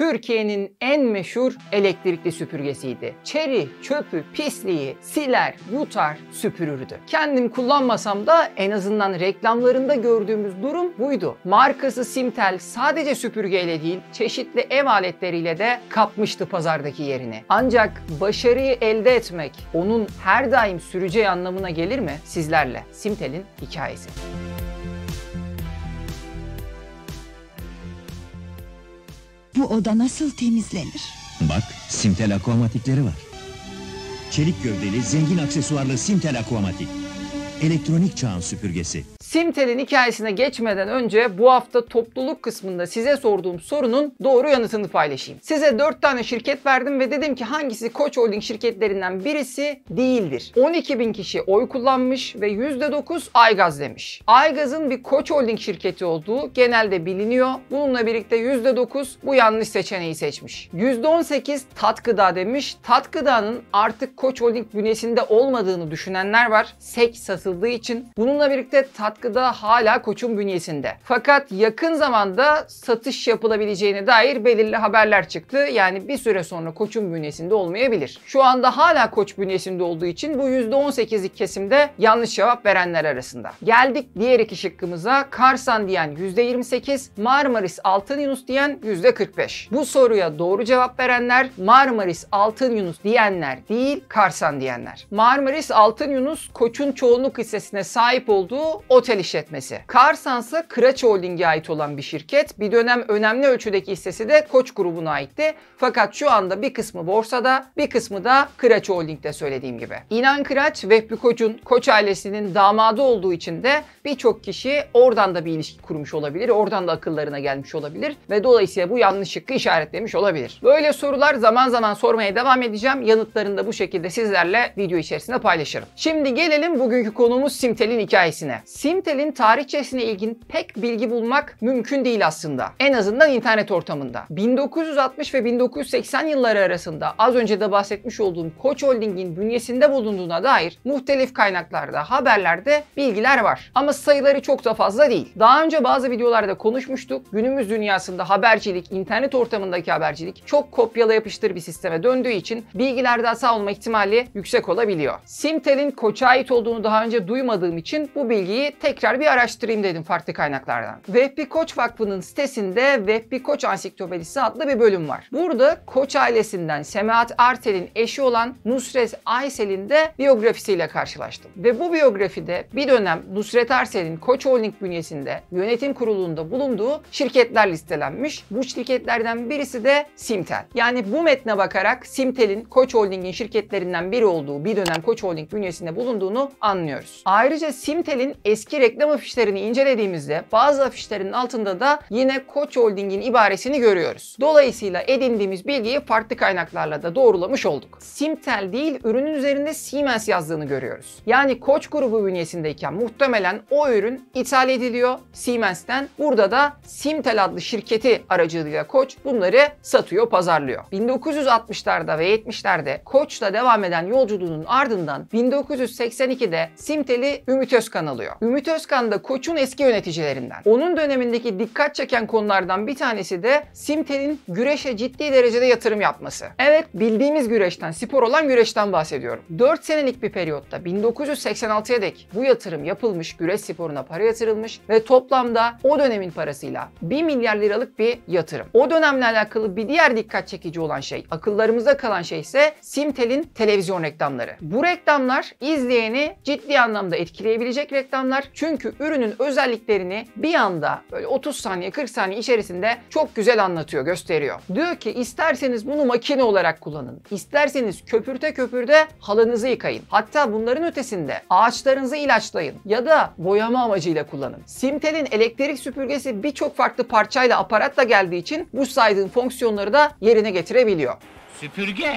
Türkiye'nin en meşhur elektrikli süpürgesiydi. Çeri, çöpü, pisliği siler, yutar, süpürürdü. Kendim kullanmasam da en azından reklamlarında gördüğümüz durum buydu. Markası Simtel sadece süpürgeyle değil çeşitli ev aletleriyle de kapmıştı pazardaki yerini. Ancak başarıyı elde etmek onun her daim süreceği anlamına gelir mi? Sizlerle Simtel'in hikayesi. Bu oda nasıl temizlenir? Bak, Simtel akvamatikleri var. Çelik gövdeli, zengin aksesuarlı Simtel akvamatik. Elektronik çağın süpürgesi. Simtel'in hikayesine geçmeden önce bu hafta topluluk kısmında size sorduğum sorunun doğru yanıtını paylaşayım. Size 4 tane şirket verdim ve dedim ki hangisi Koç Holding şirketlerinden birisi değildir. 12 bin kişi oy kullanmış ve %9 Aygaz demiş. Aygaz'ın bir Koç Holding şirketi olduğu genelde biliniyor. Bununla birlikte %9 bu yanlış seçeneği seçmiş. %18 tat gıda demiş. Tat gıdanın artık Koç Holding bünyesinde olmadığını düşünenler var. Sek satıldığı için. Bununla birlikte tat hakkı da hala koçun bünyesinde. Fakat yakın zamanda satış yapılabileceğine dair belirli haberler çıktı. Yani bir süre sonra koçun bünyesinde olmayabilir. Şu anda hala koç bünyesinde olduğu için bu %18'lik kesimde yanlış cevap verenler arasında. Geldik diğer iki şıkkımıza. Karsan diyen %28, Marmaris Altın Yunus diyen %45. Bu soruya doğru cevap verenler Marmaris Altın Yunus diyenler değil, Karsan diyenler. Marmaris Altın Yunus koçun çoğunluk hissesine sahip olduğu otel otel işletmesi. Karsansa Kıraç Holding'e ait olan bir şirket. Bir dönem önemli ölçüdeki hissesi de Koç grubuna aitti. Fakat şu anda bir kısmı borsada, bir kısmı da Kıraç Holding'de söylediğim gibi. İnan Kıraç, Vehbi Koç'un Koç ailesinin damadı olduğu için de birçok kişi oradan da bir ilişki kurmuş olabilir. Oradan da akıllarına gelmiş olabilir ve dolayısıyla bu yanlış işaretlemiş olabilir. Böyle sorular zaman zaman sormaya devam edeceğim. Yanıtlarını da bu şekilde sizlerle video içerisinde paylaşırım. Şimdi gelelim bugünkü konumuz Simtel'in hikayesine. Sim Intel'in tarihçesine ilgin pek bilgi bulmak mümkün değil aslında. En azından internet ortamında. 1960 ve 1980 yılları arasında az önce de bahsetmiş olduğum Koç Holding'in bünyesinde bulunduğuna dair muhtelif kaynaklarda, haberlerde bilgiler var. Ama sayıları çok da fazla değil. Daha önce bazı videolarda konuşmuştuk. Günümüz dünyasında habercilik, internet ortamındaki habercilik çok kopyala yapıştır bir sisteme döndüğü için bilgilerde hata olma ihtimali yüksek olabiliyor. Simtel'in Koç'a ait olduğunu daha önce duymadığım için bu bilgiyi tek tekrar bir araştırayım dedim farklı kaynaklardan. Vehbi Koç Vakfı'nın sitesinde Vehbi Koç Ansiklopedisi adlı bir bölüm var. Burada Koç ailesinden Semahat Artel'in eşi olan Nusret Aysel'in de biyografisiyle karşılaştım. Ve bu biyografide bir dönem Nusret Arsel'in Koç Holding bünyesinde yönetim kurulunda bulunduğu şirketler listelenmiş. Bu şirketlerden birisi de Simtel. Yani bu metne bakarak Simtel'in Koç Holding'in şirketlerinden biri olduğu bir dönem Koç Holding bünyesinde bulunduğunu anlıyoruz. Ayrıca Simtel'in eski reklam afişlerini incelediğimizde bazı afişlerin altında da yine Koç Holding'in ibaresini görüyoruz. Dolayısıyla edindiğimiz bilgiyi farklı kaynaklarla da doğrulamış olduk. Simtel değil ürünün üzerinde Siemens yazdığını görüyoruz. Yani Koç grubu bünyesindeyken muhtemelen o ürün ithal ediliyor Siemens'ten. Burada da Simtel adlı şirketi aracılığıyla Koç bunları satıyor, pazarlıyor. 1960'larda ve 70'lerde Koç'la devam eden yolculuğunun ardından 1982'de Simtel'i Ümit Özkan alıyor. Ümit Özkan da Koç'un eski yöneticilerinden. Onun dönemindeki dikkat çeken konulardan bir tanesi de Simte'nin güreşe ciddi derecede yatırım yapması. Evet bildiğimiz güreşten, spor olan güreşten bahsediyorum. 4 senelik bir periyotta 1986'ya dek bu yatırım yapılmış, güreş sporuna para yatırılmış ve toplamda o dönemin parasıyla 1 milyar liralık bir yatırım. O dönemle alakalı bir diğer dikkat çekici olan şey, akıllarımıza kalan şey ise Simtel'in televizyon reklamları. Bu reklamlar izleyeni ciddi anlamda etkileyebilecek reklamlar. Çünkü ürünün özelliklerini bir anda böyle 30 saniye 40 saniye içerisinde çok güzel anlatıyor, gösteriyor. Diyor ki isterseniz bunu makine olarak kullanın. İsterseniz köpürte köpürde halınızı yıkayın. Hatta bunların ötesinde ağaçlarınızı ilaçlayın ya da boyama amacıyla kullanın. Simtel'in elektrik süpürgesi birçok farklı parçayla aparatla geldiği için bu saydığın fonksiyonları da yerine getirebiliyor. Süpürge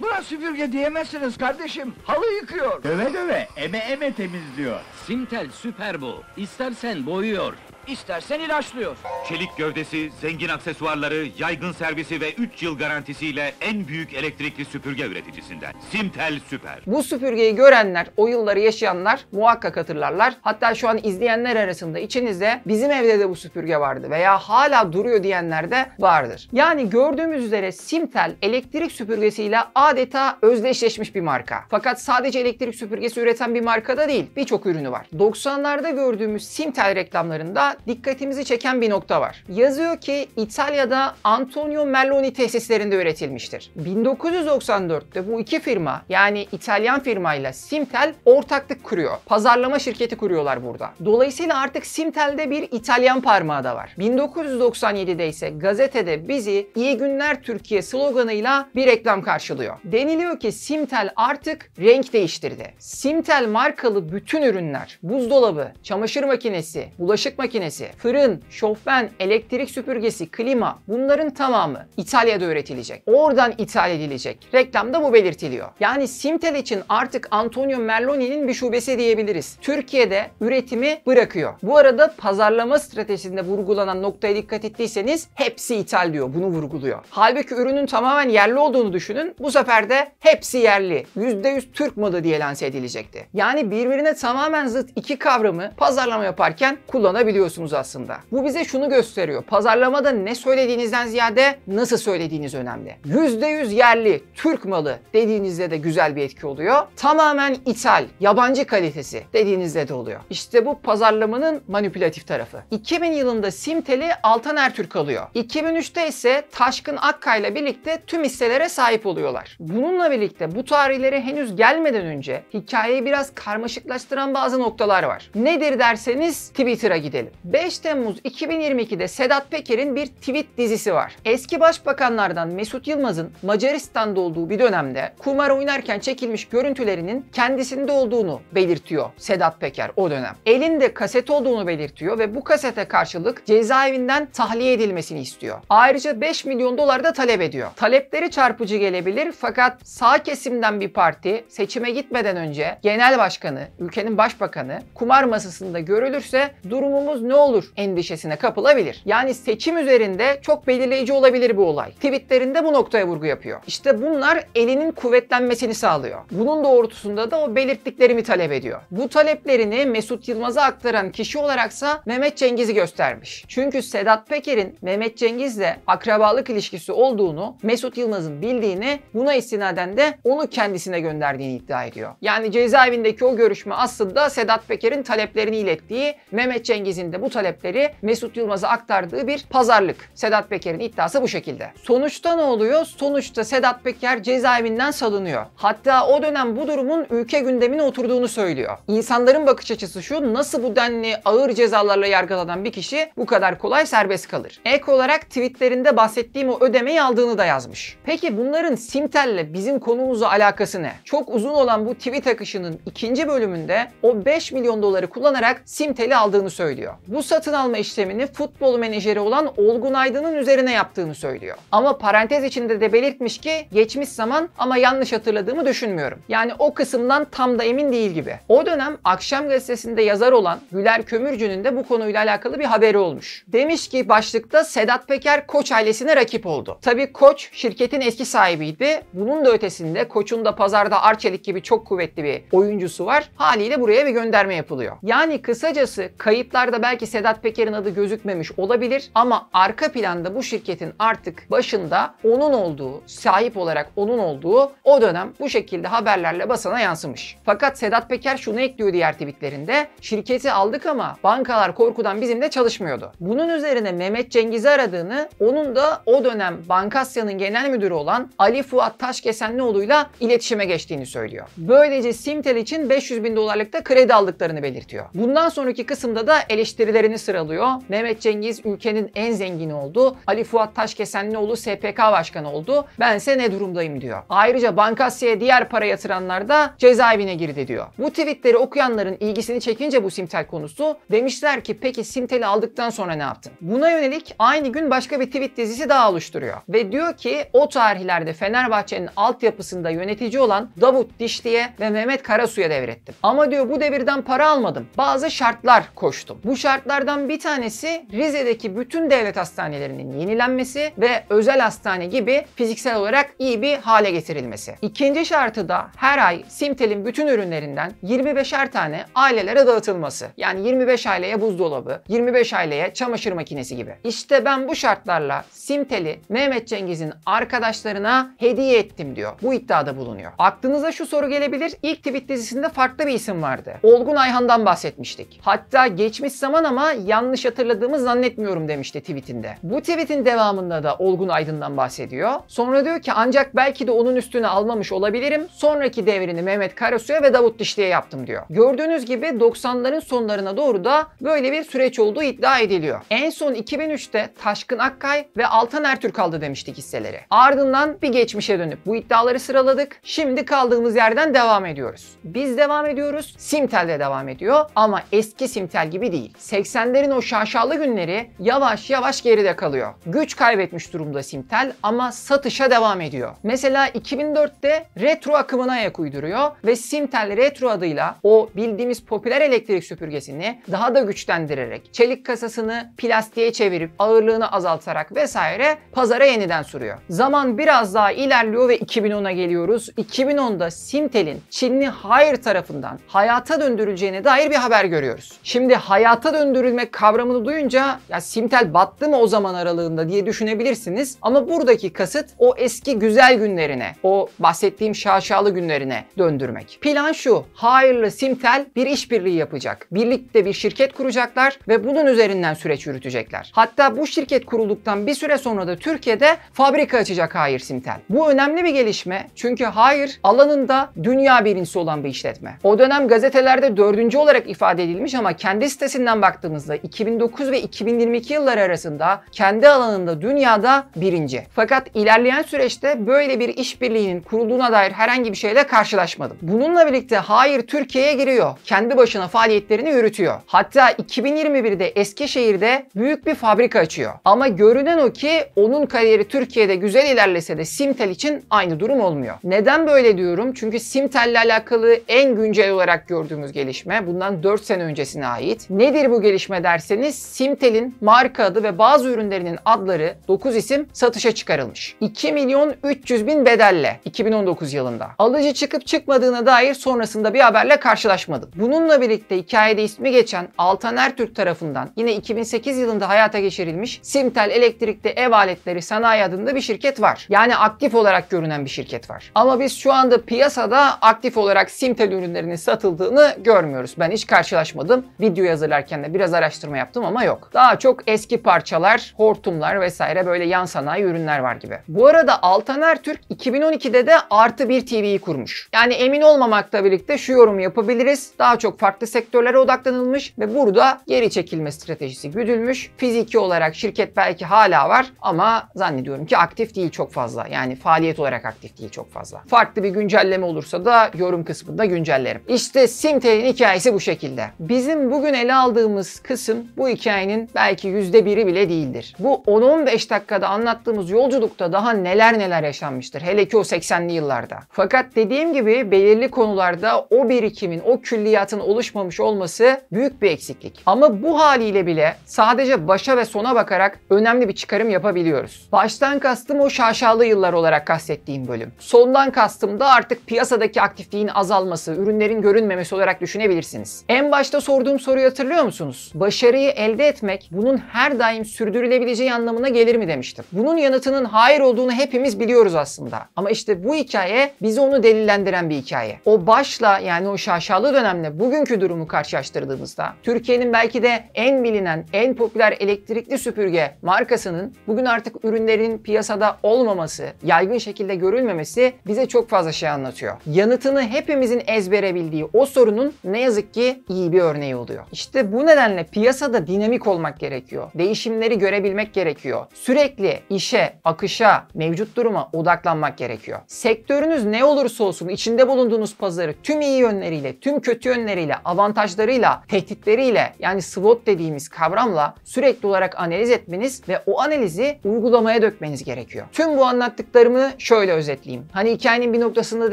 Buna süpürge diyemezsiniz kardeşim. Halı yıkıyor. Döve döve, eme eme temizliyor. Sintel süper bu. İstersen boyuyor istersen ilaçlıyor. Çelik gövdesi, zengin aksesuarları, yaygın servisi ve 3 yıl garantisiyle en büyük elektrikli süpürge üreticisinden. Simtel Süper. Bu süpürgeyi görenler, o yılları yaşayanlar muhakkak hatırlarlar. Hatta şu an izleyenler arasında içinizde bizim evde de bu süpürge vardı veya hala duruyor diyenler de vardır. Yani gördüğümüz üzere Simtel elektrik süpürgesiyle adeta özdeşleşmiş bir marka. Fakat sadece elektrik süpürgesi üreten bir markada değil, birçok ürünü var. 90'larda gördüğümüz Simtel reklamlarında dikkatimizi çeken bir nokta var. Yazıyor ki İtalya'da Antonio Merloni tesislerinde üretilmiştir. 1994'te bu iki firma yani İtalyan firmayla Simtel ortaklık kuruyor. Pazarlama şirketi kuruyorlar burada. Dolayısıyla artık Simtel'de bir İtalyan parmağı da var. 1997'de ise gazetede bizi İyi Günler Türkiye sloganıyla bir reklam karşılıyor. Deniliyor ki Simtel artık renk değiştirdi. Simtel markalı bütün ürünler, buzdolabı, çamaşır makinesi, bulaşık makinesi, makinesi, fırın, şofben, elektrik süpürgesi, klima bunların tamamı İtalya'da üretilecek. Oradan ithal edilecek. Reklamda bu belirtiliyor. Yani Simtel için artık Antonio Merloni'nin bir şubesi diyebiliriz. Türkiye'de üretimi bırakıyor. Bu arada pazarlama stratejisinde vurgulanan noktaya dikkat ettiyseniz hepsi ithal diyor. Bunu vurguluyor. Halbuki ürünün tamamen yerli olduğunu düşünün. Bu sefer de hepsi yerli. %100 Türk malı diye lanse edilecekti. Yani birbirine tamamen zıt iki kavramı pazarlama yaparken kullanabiliyorsunuz yapıyorsunuz aslında. Bu bize şunu gösteriyor. Pazarlamada ne söylediğinizden ziyade nasıl söylediğiniz önemli. %100 yerli, Türk malı dediğinizde de güzel bir etki oluyor. Tamamen ithal, yabancı kalitesi dediğinizde de oluyor. İşte bu pazarlamanın manipülatif tarafı. 2000 yılında Simtel'i Altan Ertürk alıyor. 2003'te ise Taşkın Akkayla birlikte tüm hisselere sahip oluyorlar. Bununla birlikte bu tarihlere henüz gelmeden önce hikayeyi biraz karmaşıklaştıran bazı noktalar var. Nedir derseniz Twitter'a gidelim. 5 Temmuz 2022'de Sedat Peker'in bir tweet dizisi var. Eski başbakanlardan Mesut Yılmaz'ın Macaristan'da olduğu bir dönemde kumar oynarken çekilmiş görüntülerinin kendisinde olduğunu belirtiyor Sedat Peker o dönem. Elinde kaset olduğunu belirtiyor ve bu kasete karşılık cezaevinden tahliye edilmesini istiyor. Ayrıca 5 milyon dolar da talep ediyor. Talepleri çarpıcı gelebilir fakat sağ kesimden bir parti seçime gitmeden önce genel başkanı, ülkenin başbakanı kumar masasında görülürse durumumuz ne olur endişesine kapılabilir. Yani seçim üzerinde çok belirleyici olabilir bu olay. Tweetlerinde bu noktaya vurgu yapıyor. İşte bunlar elinin kuvvetlenmesini sağlıyor. Bunun doğrultusunda da o belirttiklerimi talep ediyor. Bu taleplerini Mesut Yılmaz'a aktaran kişi olaraksa Mehmet Cengiz'i göstermiş. Çünkü Sedat Peker'in Mehmet Cengiz'le akrabalık ilişkisi olduğunu, Mesut Yılmaz'ın bildiğini, buna istinaden de onu kendisine gönderdiğini iddia ediyor. Yani cezaevindeki o görüşme aslında Sedat Peker'in taleplerini ilettiği, Mehmet Cengiz'in de de bu talepleri Mesut Yılmaz'a aktardığı bir pazarlık. Sedat Peker'in iddiası bu şekilde. Sonuçta ne oluyor? Sonuçta Sedat Peker cezaevinden salınıyor. Hatta o dönem bu durumun ülke gündemine oturduğunu söylüyor. İnsanların bakış açısı şu nasıl bu denli ağır cezalarla yargılanan bir kişi bu kadar kolay serbest kalır. Ek olarak tweetlerinde bahsettiğim o ödemeyi aldığını da yazmış. Peki bunların Simtel'le bizim konumuzla alakası ne? Çok uzun olan bu tweet akışının ikinci bölümünde o 5 milyon doları kullanarak Simtel'i aldığını söylüyor bu satın alma işlemini futbol menajeri olan Olgun Aydın'ın üzerine yaptığını söylüyor. Ama parantez içinde de belirtmiş ki geçmiş zaman ama yanlış hatırladığımı düşünmüyorum. Yani o kısımdan tam da emin değil gibi. O dönem Akşam Gazetesi'nde yazar olan Güler Kömürcü'nün de bu konuyla alakalı bir haberi olmuş. Demiş ki başlıkta Sedat Peker Koç ailesine rakip oldu. Tabi Koç şirketin eski sahibiydi. Bunun da ötesinde Koç'un da pazarda Arçelik gibi çok kuvvetli bir oyuncusu var. Haliyle buraya bir gönderme yapılıyor. Yani kısacası kayıtlarda belki belki Sedat Peker'in adı gözükmemiş olabilir ama arka planda bu şirketin artık başında onun olduğu, sahip olarak onun olduğu o dönem bu şekilde haberlerle basana yansımış. Fakat Sedat Peker şunu ekliyor diğer tweetlerinde. Şirketi aldık ama bankalar korkudan bizimle çalışmıyordu. Bunun üzerine Mehmet Cengiz'i aradığını, onun da o dönem Bankasya'nın genel müdürü olan Ali Fuat Taşkesenlioğlu'yla iletişime geçtiğini söylüyor. Böylece Simtel için 500 bin dolarlık da kredi aldıklarını belirtiyor. Bundan sonraki kısımda da eleştiri eleştirilerini sıralıyor. Mehmet Cengiz ülkenin en zengini oldu. Ali Fuat Taşkesenlioğlu SPK başkanı oldu. Bense ne durumdayım diyor. Ayrıca Bankasya'ya diğer para yatıranlar da cezaevine girdi diyor. Bu tweetleri okuyanların ilgisini çekince bu Simtel konusu demişler ki peki Simtel'i aldıktan sonra ne yaptın? Buna yönelik aynı gün başka bir tweet dizisi daha oluşturuyor. Ve diyor ki o tarihlerde Fenerbahçe'nin altyapısında yönetici olan Davut Dişli'ye ve Mehmet Karasu'ya devrettim. Ama diyor bu devirden para almadım. Bazı şartlar koştum. Bu şart şartlardan bir tanesi Rize'deki bütün devlet hastanelerinin yenilenmesi ve özel hastane gibi fiziksel olarak iyi bir hale getirilmesi. İkinci şartı da her ay Simtel'in bütün ürünlerinden 25'er tane ailelere dağıtılması. Yani 25 aileye buzdolabı, 25 aileye çamaşır makinesi gibi. İşte ben bu şartlarla Simtel'i Mehmet Cengiz'in arkadaşlarına hediye ettim diyor. Bu iddiada bulunuyor. Aklınıza şu soru gelebilir. İlk tweet dizisinde farklı bir isim vardı. Olgun Ayhan'dan bahsetmiştik. Hatta geçmiş zaman ama yanlış hatırladığımı zannetmiyorum demişti tweetinde. Bu tweetin devamında da Olgun Aydın'dan bahsediyor. Sonra diyor ki ancak belki de onun üstüne almamış olabilirim. Sonraki devrini Mehmet Karasu'ya ve Davut Dişli'ye yaptım diyor. Gördüğünüz gibi 90'ların sonlarına doğru da böyle bir süreç olduğu iddia ediliyor. En son 2003'te Taşkın Akkay ve Altan Ertürk aldı demiştik hisseleri. Ardından bir geçmişe dönüp bu iddiaları sıraladık. Şimdi kaldığımız yerden devam ediyoruz. Biz devam ediyoruz. Simtel de devam ediyor ama eski Simtel gibi değil. 80'lerin o şaşalı günleri yavaş yavaş geride kalıyor. Güç kaybetmiş durumda Simtel ama satışa devam ediyor. Mesela 2004'te retro akımına ayak uyduruyor ve Simtel retro adıyla o bildiğimiz popüler elektrik süpürgesini daha da güçlendirerek çelik kasasını plastiğe çevirip ağırlığını azaltarak vesaire pazara yeniden sürüyor. Zaman biraz daha ilerliyor ve 2010'a geliyoruz. 2010'da Simtel'in Çinli Hayır tarafından hayata döndürüleceğine dair bir haber görüyoruz. Şimdi hayata Döndürülme kavramını duyunca ya Simtel battı mı o zaman aralığında diye düşünebilirsiniz. Ama buradaki kasıt o eski güzel günlerine, o bahsettiğim şaşalı günlerine döndürmek. Plan şu, Hayırlı Simtel bir işbirliği yapacak. Birlikte bir şirket kuracaklar ve bunun üzerinden süreç yürütecekler. Hatta bu şirket kurulduktan bir süre sonra da Türkiye'de fabrika açacak Hayır Simtel. Bu önemli bir gelişme çünkü Hayır alanında dünya birincisi olan bir işletme. O dönem gazetelerde dördüncü olarak ifade edilmiş ama kendi sitesinden bak baktığımızda 2009 ve 2022 yılları arasında kendi alanında dünyada birinci. Fakat ilerleyen süreçte böyle bir işbirliğinin kurulduğuna dair herhangi bir şeyle karşılaşmadım. Bununla birlikte Hayır Türkiye'ye giriyor. Kendi başına faaliyetlerini yürütüyor. Hatta 2021'de Eskişehir'de büyük bir fabrika açıyor. Ama görünen o ki onun kariyeri Türkiye'de güzel ilerlese de Simtel için aynı durum olmuyor. Neden böyle diyorum? Çünkü Simtel'le alakalı en güncel olarak gördüğümüz gelişme bundan 4 sene öncesine ait. Nedir bu gelişme derseniz Simtel'in marka adı ve bazı ürünlerinin adları 9 isim satışa çıkarılmış. 2 milyon 300 bin bedelle 2019 yılında. Alıcı çıkıp çıkmadığına dair sonrasında bir haberle karşılaşmadım. Bununla birlikte hikayede ismi geçen Altan Ertürk tarafından yine 2008 yılında hayata geçirilmiş Simtel Elektrik'te Ev Aletleri Sanayi adında bir şirket var. Yani aktif olarak görünen bir şirket var. Ama biz şu anda piyasada aktif olarak Simtel ürünlerinin satıldığını görmüyoruz. Ben hiç karşılaşmadım. Video yazılarken de yani biraz araştırma yaptım ama yok. Daha çok eski parçalar, hortumlar vesaire böyle yan sanayi ürünler var gibi. Bu arada Altan Ertürk 2012'de de artı bir TV'yi kurmuş. Yani emin olmamakla birlikte şu yorumu yapabiliriz. Daha çok farklı sektörlere odaklanılmış ve burada geri çekilme stratejisi güdülmüş. Fiziki olarak şirket belki hala var ama zannediyorum ki aktif değil çok fazla. Yani faaliyet olarak aktif değil çok fazla. Farklı bir güncelleme olursa da yorum kısmında güncellerim. İşte Simtel'in hikayesi bu şekilde. Bizim bugün ele aldığımız anlattığımız kısım bu hikayenin belki yüzde biri bile değildir. Bu 10-15 dakikada anlattığımız yolculukta daha neler neler yaşanmıştır. Hele ki o 80'li yıllarda. Fakat dediğim gibi belirli konularda o birikimin, o külliyatın oluşmamış olması büyük bir eksiklik. Ama bu haliyle bile sadece başa ve sona bakarak önemli bir çıkarım yapabiliyoruz. Baştan kastım o şaşalı yıllar olarak kastettiğim bölüm. Sondan kastım da artık piyasadaki aktifliğin azalması, ürünlerin görünmemesi olarak düşünebilirsiniz. En başta sorduğum soruyu hatırlıyor musunuz? musunuz? Başarıyı elde etmek bunun her daim sürdürülebileceği anlamına gelir mi demiştim. Bunun yanıtının hayır olduğunu hepimiz biliyoruz aslında. Ama işte bu hikaye bizi onu delillendiren bir hikaye. O başla yani o şaşalı dönemle bugünkü durumu karşılaştırdığımızda Türkiye'nin belki de en bilinen, en popüler elektrikli süpürge markasının bugün artık ürünlerin piyasada olmaması, yaygın şekilde görülmemesi bize çok fazla şey anlatıyor. Yanıtını hepimizin ezbere bildiği o sorunun ne yazık ki iyi bir örneği oluyor. İşte bu nedenle nedenle piyasada dinamik olmak gerekiyor. Değişimleri görebilmek gerekiyor. Sürekli işe, akışa, mevcut duruma odaklanmak gerekiyor. Sektörünüz ne olursa olsun içinde bulunduğunuz pazarı tüm iyi yönleriyle, tüm kötü yönleriyle, avantajlarıyla, tehditleriyle yani SWOT dediğimiz kavramla sürekli olarak analiz etmeniz ve o analizi uygulamaya dökmeniz gerekiyor. Tüm bu anlattıklarımı şöyle özetleyeyim. Hani hikayenin bir noktasında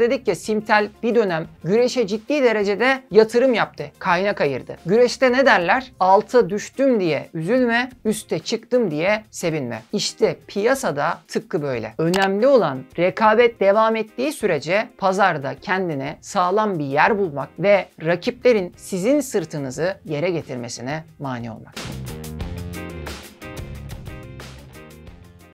dedik ya Simtel bir dönem güreşe ciddi derecede yatırım yaptı, kaynak ayırdı. Güreşte ne derler? derler. Altı düştüm diye üzülme, üste çıktım diye sevinme. İşte piyasada tıpkı böyle. Önemli olan rekabet devam ettiği sürece pazarda kendine sağlam bir yer bulmak ve rakiplerin sizin sırtınızı yere getirmesine mani olmak.